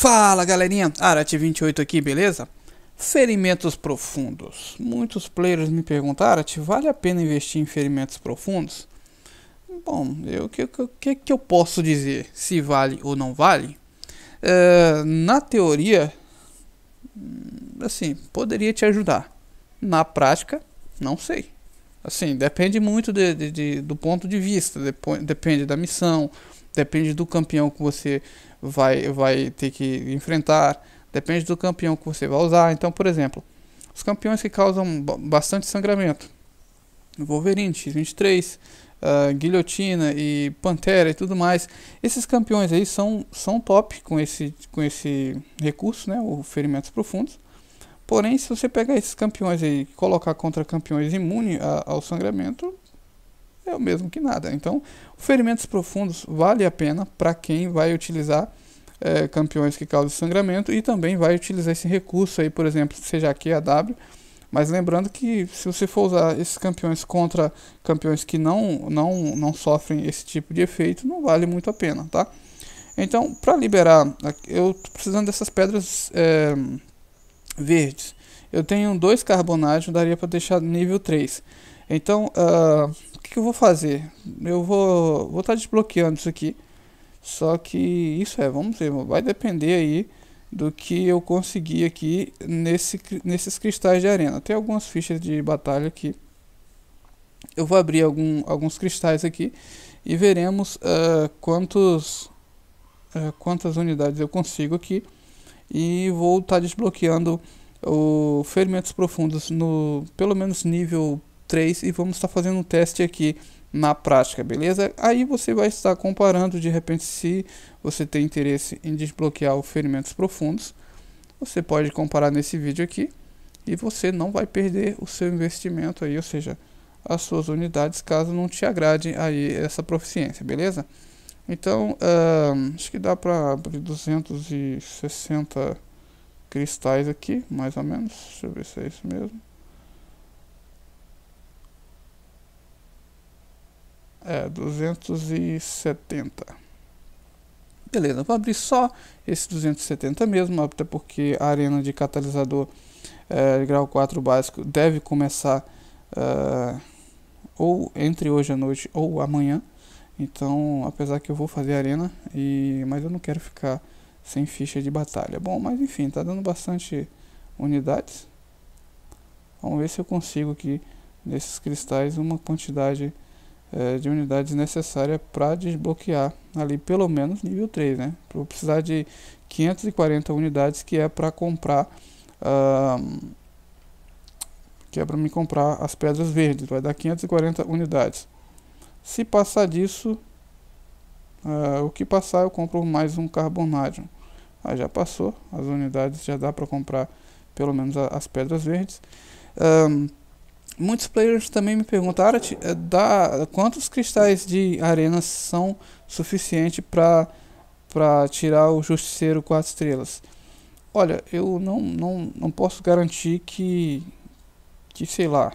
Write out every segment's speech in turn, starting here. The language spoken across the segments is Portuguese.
Fala galerinha, arati 28 aqui, beleza? Ferimentos profundos. Muitos players me perguntaram, Arati, vale a pena investir em ferimentos profundos? Bom, o que, que, que, eu posso dizer se vale ou não vale? É, na teoria, hum, assim, poderia te ajudar. Na prática, não sei. Assim, depende muito de, de, de do ponto de vista, depende da missão, depende do campeão que você vai, vai ter que enfrentar, depende do campeão que você vai usar. Então, por exemplo, os campeões que causam bastante sangramento, Wolverine, X-23, uh, ah, Guilhotina e Pantera e tudo mais, esses campeões aí são, são top com esse, com esse recurso, né, o Ferimentos Profundos. Porém, se você pegar esses campeões aí e colocar contra campeões imune ao sangramento, é o mesmo que nada. Então, ferimentos profundos vale a pena para quem vai utilizar é, campeões que causam sangramento e também vai utilizar esse recurso aí, por exemplo, seja aqui a W. Mas lembrando que se você for usar esses campeões contra campeões que não, não, não sofrem esse tipo de efeito, não vale muito a pena, tá? Então, para liberar, eu tô precisando dessas pedras é, verdes. Eu tenho dois carbonados daria para deixar nível 3. Então, uh, o que, que eu vou fazer? Eu vou vou estar tá desbloqueando isso aqui. Só que isso é, vamos ver, vai depender aí do que eu consegui aqui nesse, nesses cristais de arena. Tem algumas fichas de batalha aqui. Eu vou abrir algum, alguns cristais aqui e veremos uh, quantos, uh, quantas unidades eu consigo aqui. E vou estar tá desbloqueando o ferimentos profundos no pelo menos nível 3 e vamos estar fazendo um teste aqui na prática, beleza? Aí você vai estar comparando de repente se você tem interesse em desbloquear os ferimentos profundos. Você pode comparar nesse vídeo aqui e você não vai perder o seu investimento aí, ou seja, as suas unidades caso não te agrade aí essa proficiência, beleza? Então, acho que dá para abrir 260 cristais aqui, mais ou menos. Deixa eu ver se é isso mesmo. É, 270. Beleza, vou abrir só esse 270 mesmo, até porque a arena de catalisador é, grau 4 básico deve começar é, ou entre hoje à noite ou amanhã. Então, apesar que eu vou fazer arena, e mas eu não quero ficar sem ficha de batalha. Bom, mas enfim, tá dando bastante unidades. Vamos ver se eu consigo aqui nesses cristais uma quantidade é, de unidades necessárias para desbloquear ali pelo menos nível 3, né? vou precisar de 540 unidades que é para comprar uh, que é para me comprar as pedras verdes, vai dar 540 unidades. Se passar disso, uh, o que passar eu compro mais um carbonádio. Ah, já passou, as unidades já dá para comprar pelo menos a, as pedras verdes. Um, Muitos players também me perguntaram eh, quantos cristais de arena são suficiente para para tirar o Justiceiro 4 estrelas. Olha, eu não, não, não posso garantir que, que sei lá,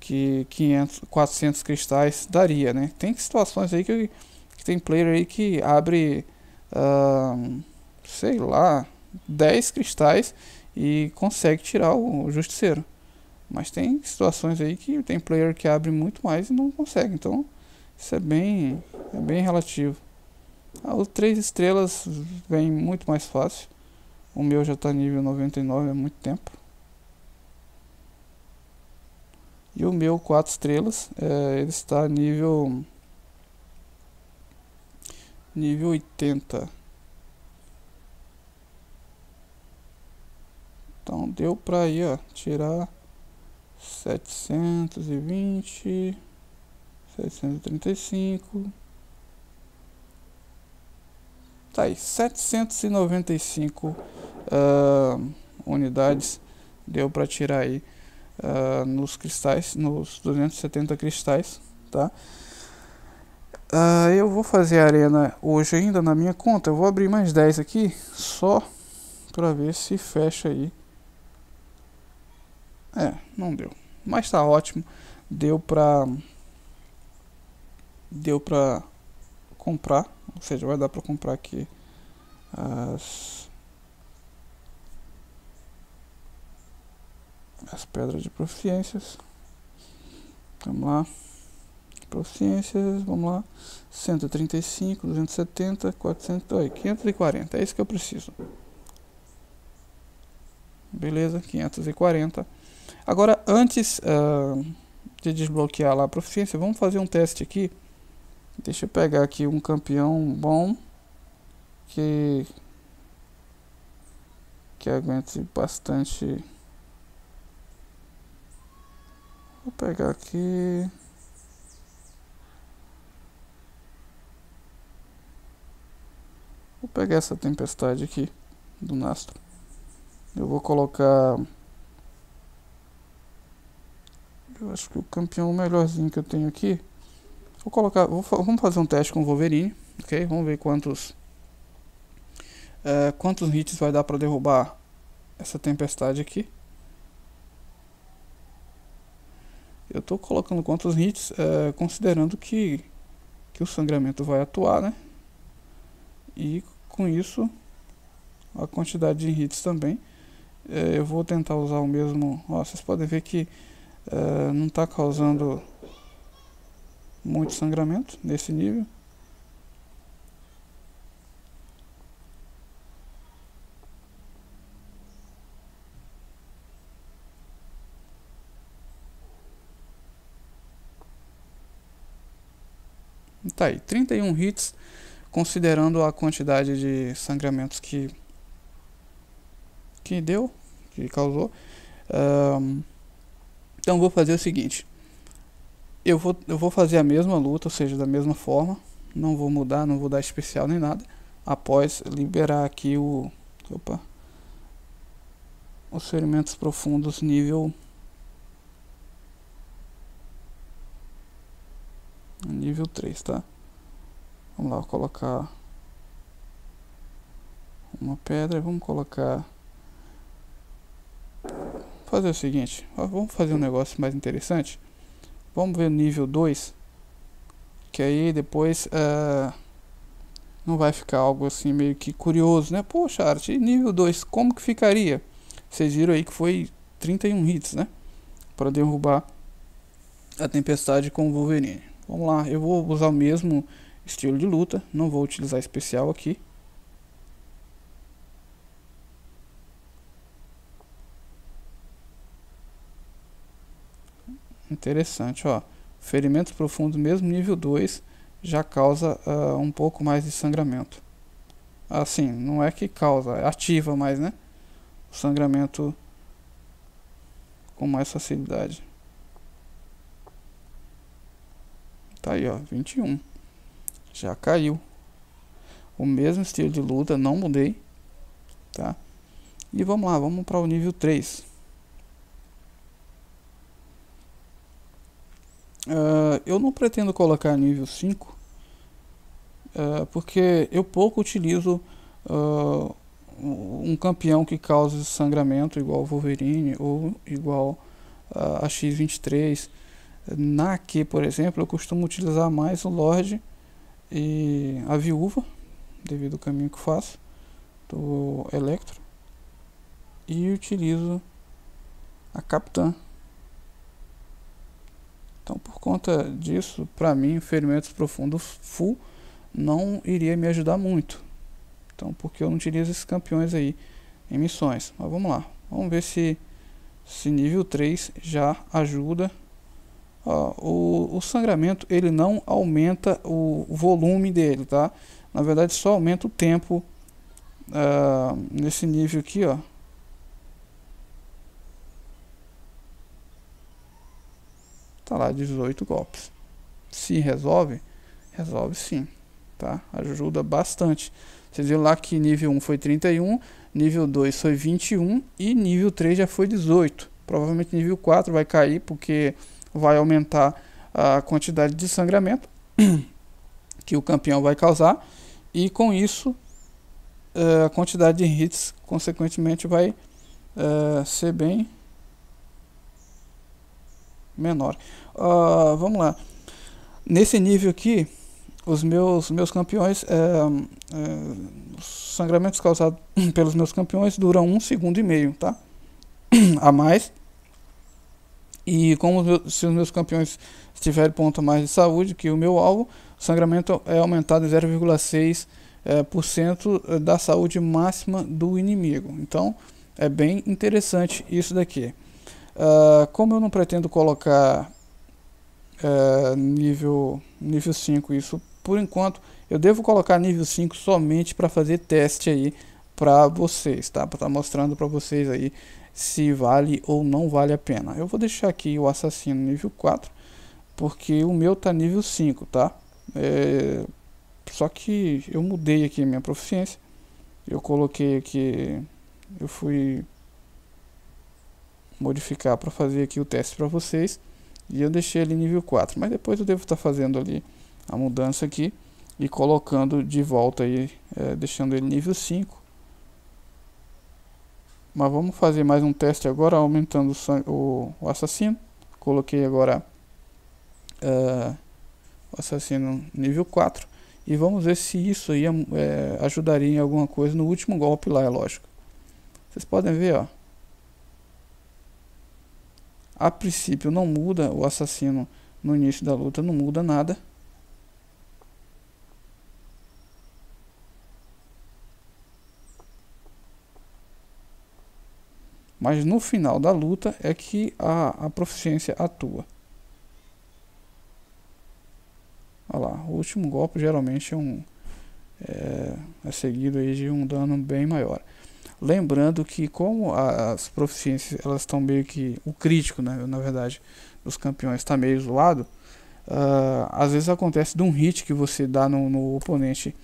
que 500, 400 cristais daria, né? Tem situações aí que, que tem player aí que abre, uh, sei lá, 10 cristais e consegue tirar o Justiceiro. Mas tem situações aí que tem player que abre muito mais e não consegue. Então, isso é bem, é bem relativo. Ah, o 3 estrelas vem muito mais fácil. O meu já está nível 99 há muito tempo. E o meu 4 estrelas, é, ele está nível nível 80. Então deu para aí, ó, tirar 720, 735. Tá aí, 795 uh, ah, unidades deu para tirar aí uh, nos cristais, nos 270 cristais, tá? Uh, eu vou fazer a arena hoje ainda na minha conta. Eu vou abrir mais 10 aqui só para ver se fecha aí é, não deu. Mas tá ótimo. Deu pra. Deu pra comprar. Ou seja, vai dar pra comprar aqui as. As pedras de proficiências. Vamos lá. Proficiências, vamos lá. 135, 270, 400, aí, 540. É isso que eu preciso. Beleza, 540. Agora, antes uh, de desbloquear lá a proficiência, vamos fazer um teste aqui. Deixa eu pegar aqui um campeão bom que que aguente bastante. Vou pegar aqui. Vou pegar essa tempestade aqui do Nastro. Eu vou colocar eu acho que o campeão melhorzinho que eu tenho aqui. Vou colocar. Vou, vamos fazer um teste com o Wolverine. Ok? Vamos ver quantos. Eh, quantos hits vai dar para derrubar essa tempestade aqui. Eu estou colocando quantos hits, eh, considerando que, que o sangramento vai atuar, né? E com isso, a quantidade de hits também. Eh, eu vou tentar usar o mesmo. Ó, vocês podem ver que Uh, não está causando muito sangramento nesse nível. Tá aí, 31 hits, considerando a quantidade de sangramentos que, que deu, que causou. Um, então vou fazer o seguinte. Eu vou, eu vou fazer a mesma luta, ou seja, da mesma forma. Não vou mudar, não vou dar especial nem nada. Após liberar aqui o... Opa. Os ferimentos profundos nível... Nível 3, tá? Vamos lá, vou colocar uma pedra, vamos colocar fazer o seguinte, vamos fazer um negócio mais interessante. Vamos ver o nível 2, que aí depois uh, não vai ficar algo assim meio que curioso, né? Poxa, arte, nível 2, como que ficaria? Vocês viram aí que foi 31 hits, né? Para derrubar a tempestade com o Wolverine. Vamos lá, eu vou usar o mesmo estilo de luta, não vou utilizar especial aqui. Interessante, ó. Ferimento profundo, mesmo nível 2, já causa uh, um pouco mais de sangramento. Assim, não é que causa, é ativa mais, né? O sangramento com mais facilidade. Tá aí, ó, 21. Já caiu. O mesmo estilo de luta, não mudei, tá? E vamos lá, vamos para o nível 3. Uh, eu não pretendo colocar nível 5, uh, ah, porque eu pouco utilizo uh, um campeão que cause sangramento, igual Wolverine ou igual a X-23. Na Q, por exemplo, eu costumo utilizar mais o Lorde e a Viúva, devido ao caminho que faço, do Electro. E utilizo a Capitã então, por conta disso, para mim, ferimentos profundos full não iria me ajudar muito. Então, porque eu não teria esses campeões aí em missões. Mas vamos lá. Vamos ver se, se nível 3 já ajuda. Ó, o, o sangramento, ele não aumenta o volume dele, tá? Na verdade, só aumenta o tempo uh, nesse nível aqui, ó. Tá lá 18 golpes. Se resolve, resolve sim, tá? Ajuda bastante. Vocês viram lá que nível 1 foi 31, nível 2 foi 21 e nível 3 já foi 18. Provavelmente nível 4 vai cair porque vai aumentar a quantidade de sangramento que o campeão vai causar e com isso eh, a quantidade de hits consequentemente vai eh, ser bem menor. Uh, vamos lá. Nesse nível aqui, os meus, meus campeões, é, é, os sangramentos causados pelos meus campeões duram um segundo e meio, tá? a mais. E como os meus, se os meus campeões tiverem ponto a mais de saúde que o meu alvo, o sangramento é aumentado em 0,6% é, por cento eh, da saúde máxima do inimigo. Então, é bem interessante isso daqui. Uh, como eu não pretendo colocar uh, nível, nível 5 isso por enquanto, eu devo colocar nível 5 somente para fazer teste aí para vocês, tá? Para estar tá mostrando para vocês aí se vale ou não vale a pena. Eu vou deixar aqui o assassino nível 4, porque o meu tá nível 5, tá? É... Só que eu mudei aqui minha proficiência, eu coloquei aqui, eu fui modificar para fazer aqui o teste para vocês. E eu deixei ele nível 4, mas depois eu devo estar tá fazendo ali a mudança aqui e colocando de volta aí, é, deixando ele nível 5. Mas vamos fazer mais um teste agora, aumentando o, o, o assassino. Coloquei agora uh, o assassino nível 4. E vamos ver se isso aí é, ajudaria em alguma coisa no último golpe lá, é lógico. Vocês podem ver, ó a princípio não muda o assassino no início da luta, não muda nada. Mas no final da luta é que a, a proficiência atua. Olha lá, o último golpe geralmente é, um, é, é seguido aí de um dano bem maior. Lembrando que como as proficiências elas estão meio que o crítico, né, na verdade, dos campeões está meio zoado, uh, às vezes acontece de um hit que você dá no, no oponente,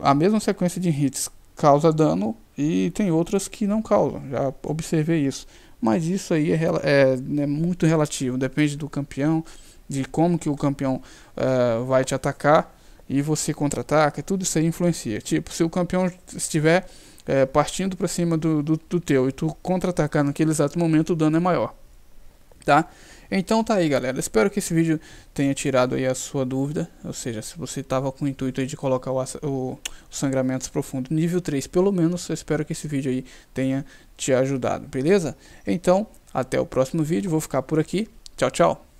a mesma sequência de hits causa dano e tem outras que não causam. Já observei isso. Mas isso aí é, é, é muito relativo, depende do campeão, de como que o campeão uh, vai te atacar e você contra-ataca, tudo isso aí influencia. Tipo, se o campeão estiver é, partindo para cima do, do, do, teu e tu contra-atacar naquele exato momento, o dano é maior, tá? Então tá aí, galera. Espero que esse vídeo tenha tirado aí a sua dúvida, ou seja, se você estava com o intuito de colocar o, o, sangramento profundo nível 3, pelo menos, eu espero que esse vídeo aí tenha te ajudado, beleza? Então, até o próximo vídeo, vou ficar por aqui. Tchau, tchau.